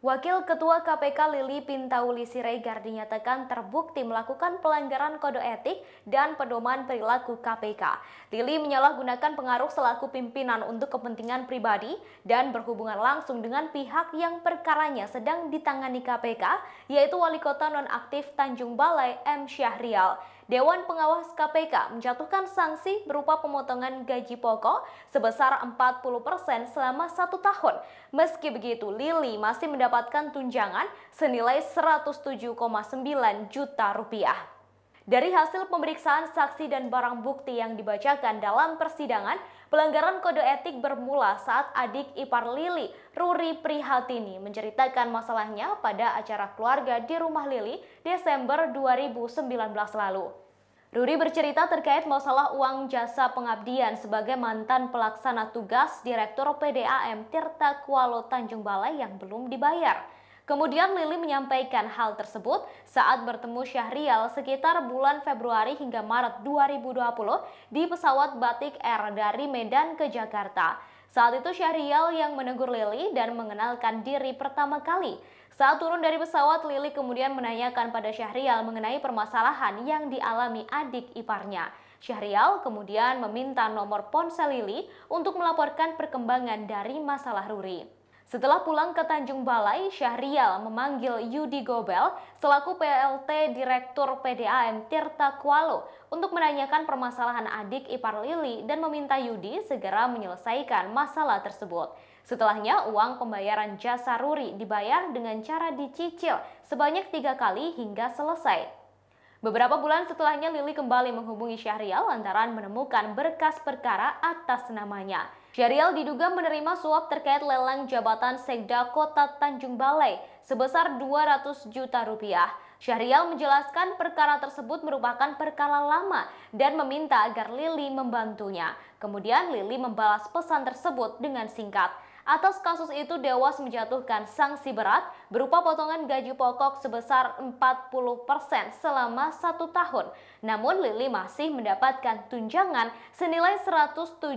Wakil Ketua KPK Lili Pintauli Siregar dinyatakan terbukti melakukan pelanggaran kode etik dan pedoman perilaku KPK. Lili menyalahgunakan pengaruh selaku pimpinan untuk kepentingan pribadi dan berhubungan langsung dengan pihak yang perkaranya sedang ditangani KPK, yaitu Wali Kota Nonaktif Tanjung Balai M. Syahrial. Dewan Pengawas KPK menjatuhkan sanksi berupa pemotongan gaji pokok sebesar 40% selama satu tahun. Meski begitu, Lili masih mendapatkan tunjangan senilai 107,9 juta rupiah. Dari hasil pemeriksaan saksi dan barang bukti yang dibacakan dalam persidangan, pelanggaran kode etik bermula saat adik ipar Lili, Ruri Prihatini, menceritakan masalahnya pada acara keluarga di rumah Lili Desember 2019 lalu. Rudi bercerita terkait masalah uang jasa pengabdian sebagai mantan pelaksana tugas Direktur PDAM Tirta Kualo Tanjung Balai yang belum dibayar. Kemudian Lili menyampaikan hal tersebut saat bertemu Syahrial sekitar bulan Februari hingga Maret 2020 di pesawat Batik Air dari Medan ke Jakarta. Saat itu Syahrial yang menegur Lili dan mengenalkan diri pertama kali. Saat turun dari pesawat, Lili kemudian menanyakan pada Syahrial mengenai permasalahan yang dialami adik iparnya. Syahrial kemudian meminta nomor ponsel Lili untuk melaporkan perkembangan dari masalah Ruri. Setelah pulang ke Tanjung Balai, Syahrial memanggil Yudi Gobel selaku PLT Direktur PDAM Tirta Kualo untuk menanyakan permasalahan adik ipar Lili dan meminta Yudi segera menyelesaikan masalah tersebut. Setelahnya, uang pembayaran jasa Ruri dibayar dengan cara dicicil sebanyak tiga kali hingga selesai. Beberapa bulan setelahnya Lili kembali menghubungi Syahrial lantaran menemukan berkas perkara atas namanya. Syahrial diduga menerima suap terkait lelang jabatan Sekda Kota Tanjung Balai sebesar 200 juta rupiah. Syahrial menjelaskan perkara tersebut merupakan perkara lama dan meminta agar Lili membantunya. Kemudian Lili membalas pesan tersebut dengan singkat. Atas kasus itu Dewas menjatuhkan sanksi berat berupa potongan gaji pokok sebesar 40% selama satu tahun. Namun Lili masih mendapatkan tunjangan senilai 107,9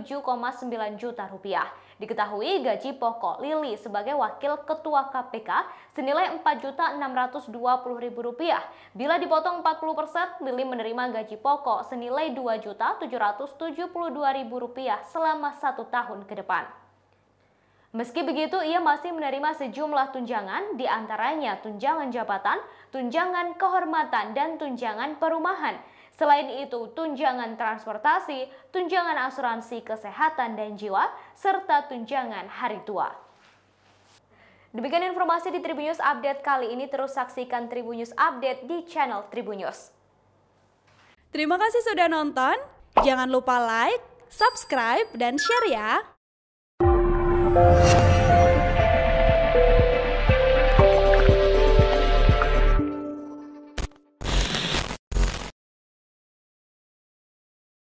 juta rupiah. Diketahui gaji pokok Lili sebagai wakil ketua KPK senilai Rp4.620.000. Bila dipotong 40%, Lili menerima gaji pokok senilai Rp2.772.000 selama satu tahun ke depan. Meski begitu, ia masih menerima sejumlah tunjangan, diantaranya tunjangan jabatan, tunjangan kehormatan, dan tunjangan perumahan. Selain itu, tunjangan transportasi, tunjangan asuransi kesehatan dan jiwa, serta tunjangan hari tua. Demikian informasi di Tribunnews Update kali ini. Terus saksikan Tribunnews Update di channel Tribunnews. Terima kasih sudah nonton. Jangan lupa like, subscribe, dan share ya. Thank you.